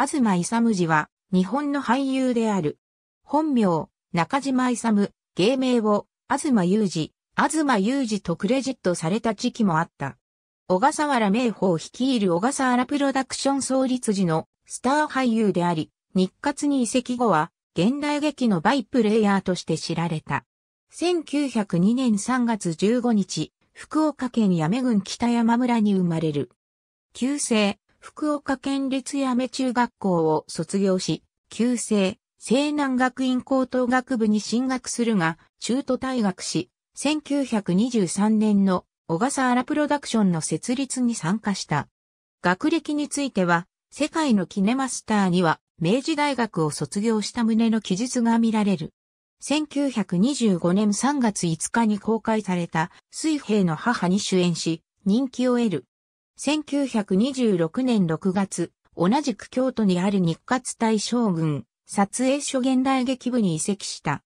東勇氏は、日本の俳優である。本名、中島勇、芸名を、東雄二、東雄二とクレジットされた時期もあった。小笠原明宝率いる小笠原プロダクション創立時のスター俳優であり、日活に移籍後は、現代劇のバイプレイヤーとして知られた。1902年3月15日、福岡県八女郡北山村に生まれる。旧姓、福岡県立八女中学校を卒業し、旧制、西南学院高等学部に進学するが、中途退学し、1923年の小笠原プロダクションの設立に参加した。学歴については、世界のキネマスターには、明治大学を卒業した旨の記述が見られる。1925年3月5日に公開された水平の母に主演し、人気を得る1926年6月、同じく京都にある日活大将軍、撮影所現代劇部に移籍した。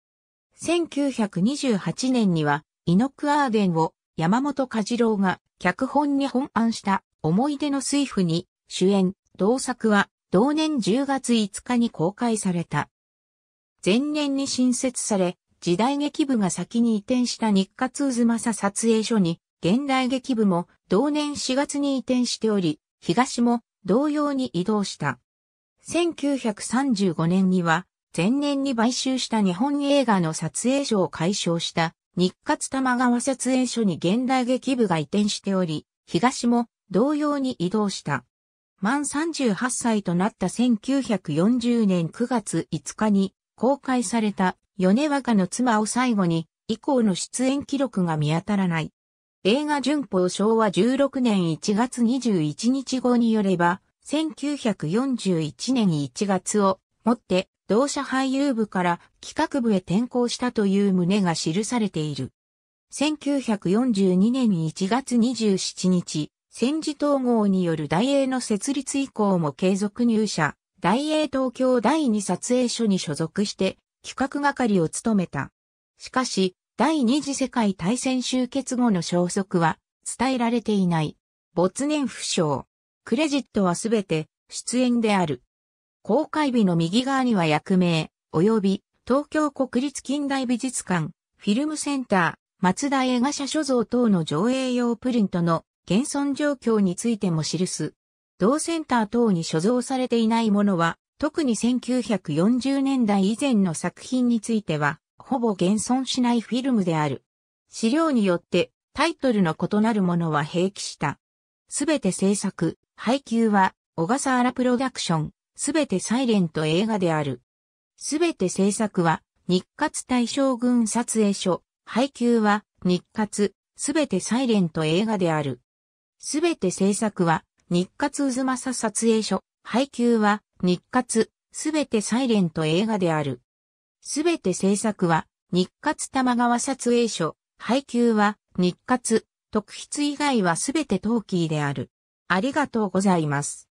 1928年には、イノクアーデンを山本和郎が脚本に本案した思い出の水夫に主演、同作は同年10月5日に公開された。前年に新設され、時代劇部が先に移転した日活渦政撮影所に、現代劇部も同年4月に移転しており、東も同様に移動した。1935年には、前年に買収した日本映画の撮影所を解消した日活玉川撮影所に現代劇部が移転しており、東も同様に移動した。満38歳となった1940年9月5日に公開された米若の妻を最後に以降の出演記録が見当たらない。映画順法昭和16年1月21日号によれば、1941年1月をもって同社俳優部から企画部へ転校したという旨が記されている。1942年1月27日、戦時統合による大英の設立以降も継続入社、大英東京第二撮影所に所属して企画係を務めた。しかし、第二次世界大戦終結後の消息は伝えられていない。没年不詳。クレジットはすべて出演である。公開日の右側には役名、及び東京国立近代美術館、フィルムセンター、松田映画社所蔵等の上映用プリントの現存状況についても記す。同センター等に所蔵されていないものは、特に1940年代以前の作品については、ほぼ現存しないフィルムである。資料によってタイトルの異なるものは併記した。すべて制作、配給は小笠原プロダクション、すべてサイレント映画である。すべて制作は日活大将軍撮影所、配給は日活、すべてサイレント映画である。すべて制作は日活渦政撮影所、配給は日活、すべてサイレント映画である。すべて制作は日活玉川撮影所、配給は日活、特筆以外はすべてトーキーである。ありがとうございます。